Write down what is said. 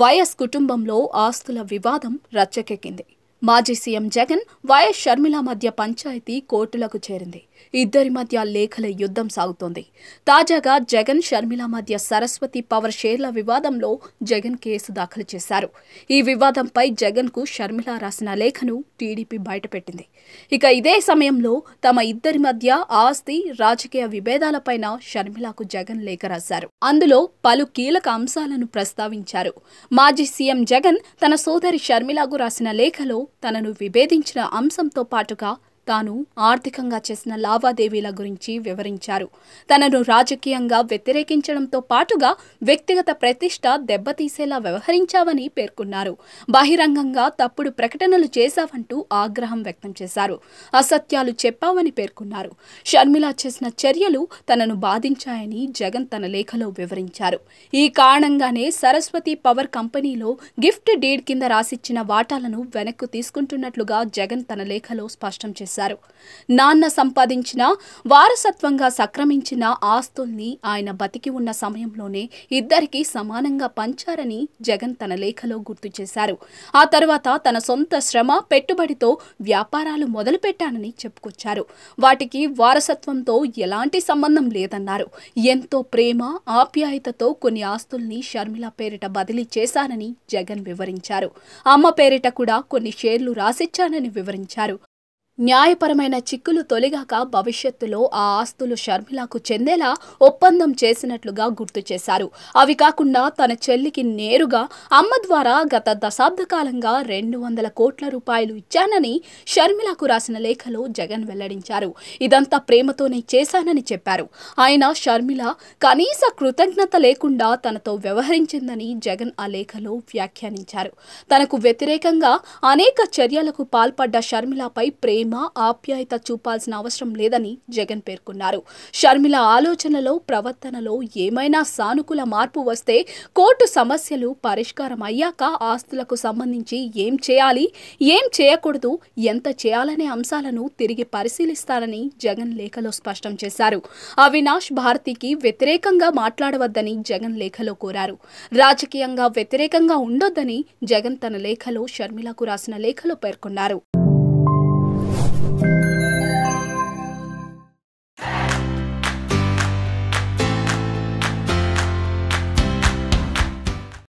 YS కుటుంబంలో ఆస్తుల వివాదం రచ్చకెక్కింది మాజీ సీఎం జగన్ వైఎస్ షర్మిల మధ్య పంచాయతీ కోర్టులకు చేరింది ఇద్దరి మధ్య లేఖల యుద్ధం సాగుతోంది తాజాగా జగన్ షర్మిల మధ్య సరస్వతి పవర్ షేర్ల వివాదంలో జగన్ కేసు దాఖలు చేశారు ఈ వివాదంపై జగన్ కు షర్మిల రాసిన లేఖను టీడీపీ బయటపెట్టింది ఇక ఇదే సమయంలో తమ ఇద్దరి మధ్య ఆస్తి రాజకీయ విభేదాలపైన షర్మిలకు జగన్ లేఖ రాశారు అందులో పలు కీలక అంశాలను ప్రస్తావించారు మాజీ సీఎం జగన్ తన సోదరి షర్మిలకు రాసిన లేఖలో తనను విభేదించిన అంశంతో పాటుగా తాను ఆర్థికంగా చేసిన లావాదేవీల గురించి వివరించారు తనను రాజకీయంగా వ్యతిరేకించడంతో పాటుగా వ్యక్తిగత ప్రతిష్ట దెబ్బతీసేలా వ్యవహరించావని పేర్కొన్నారు బహిరంగంగా తప్పుడు ప్రకటనలు చేశావంటూ ఆగ్రహం వ్యక్తం చేశారు అసత్యాలు చెప్పావని పేర్కొన్నారు షర్మిల చేసిన చర్యలు తనను బాధించాయని జగన్ తన లేఖలో వివరించారు ఈ కారణంగానే సరస్వతి పవర్ కంపెనీలో గిఫ్ట్ డీడ్ కింద రాసిచ్చిన వాటాలను వెనక్కు తీసుకుంటున్నట్లుగా జగన్ తన లేఖలో స్పష్టం చేశారు చేశారు నాన్న సంపాదించిన వారసత్వంగా సక్రమించిన ఆస్తుల్ని ఆయన బతికి ఉన్న సమయంలోనే ఇద్దరికీ సమానంగా పంచారని జగన్ తన లేఖలో గుర్తు చేశారు ఆ తర్వాత తన సొంత శ్రమ పెట్టుబడితో వ్యాపారాలు మొదలుపెట్టానని చెప్పుకొచ్చారు వాటికి వారసత్వంతో ఎలాంటి సంబంధం లేదన్నారు ఎంతో ప్రేమ ఆప్యాయతతో కొన్ని ఆస్తుల్ని షర్మిల పేరిట బదిలీ చేశానని జగన్ వివరించారు అమ్మ పేరిట కూడా కొన్ని షేర్లు రాసిచ్చానని వివరించారు న్యాయపరమైన చిక్కులు తొలిగాక భవిష్యత్తులో ఆ ఆస్తులు షర్మిలాకు చెందేలా ఒప్పందం చేసినట్లుగా గుర్తు చేశారు అవి కాకుండా తన చెల్లికి నేరుగా అమ్మ ద్వారా గత దశాబ్ద కాలంగా రెండు వందల కోట్ల రూపాయలు ఇచ్చానని షర్మిలాకు రాసిన లేఖలో జగన్ వెల్లడించారు ఇదంతా ప్రేమతోనే చేశానని చెప్పారు ఆయన షర్మిల కనీస కృతజ్ఞత లేకుండా తనతో వ్యవహరించిందని జగన్ ఆ లేఖలో వ్యాఖ్యానించారు తనకు వ్యతిరేకంగా అనేక చర్యలకు పాల్పడ్డ షర్మిలపై ప్రేమ ప్రేమ ఆప్యాయత చూపాల్సిన అవసరం లేదని జగన్ పేర్కొన్నారు షర్మిల ఆలోచనలో ప్రవర్తనలో ఏమైనా సానుకూల మార్పు వస్తే కోర్టు సమస్యలు పరిష్కారం అయ్యాక ఆస్తులకు సంబంధించి ఏం చేయాలి ఏం చేయకూడదు ఎంత చేయాలనే అంశాలను తిరిగి పరిశీలిస్తారని జగన్ లేఖలో స్పష్టం చేశారు అవినాష్ భారతికి వ్యతిరేకంగా మాట్లాడవద్దని జగన్ లేఖలో కోరారు రాజకీయంగా వ్యతిరేకంగా ఉండొద్దని జగన్ తన లేఖలో షర్మిలకు రాసిన లేఖలో పేర్కొన్నారు